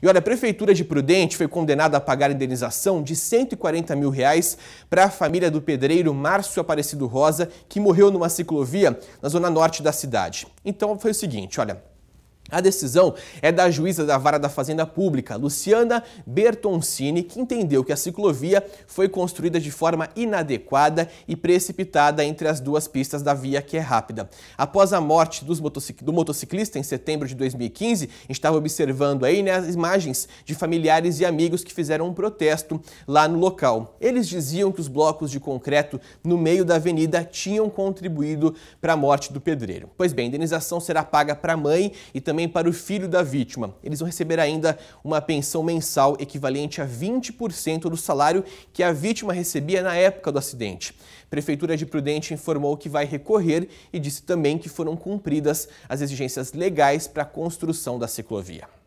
E olha, a Prefeitura de Prudente foi condenada a pagar a indenização de 140 mil reais para a família do pedreiro Márcio Aparecido Rosa, que morreu numa ciclovia na zona norte da cidade. Então foi o seguinte, olha, a decisão é da juíza da Vara da Fazenda Pública, Luciana Bertoncini, que entendeu que a ciclovia foi construída de forma inadequada e precipitada entre as duas pistas da via que é rápida. Após a morte motocic... do motociclista em setembro de 2015, a gente estava observando aí né, as imagens de familiares e amigos que fizeram um protesto lá no local. Eles diziam que os blocos de concreto no meio da avenida tinham contribuído para a morte do pedreiro. Pois bem, a indenização será paga para a mãe e também também para o filho da vítima. Eles vão receber ainda uma pensão mensal equivalente a 20% do salário que a vítima recebia na época do acidente. Prefeitura de Prudente informou que vai recorrer e disse também que foram cumpridas as exigências legais para a construção da ciclovia.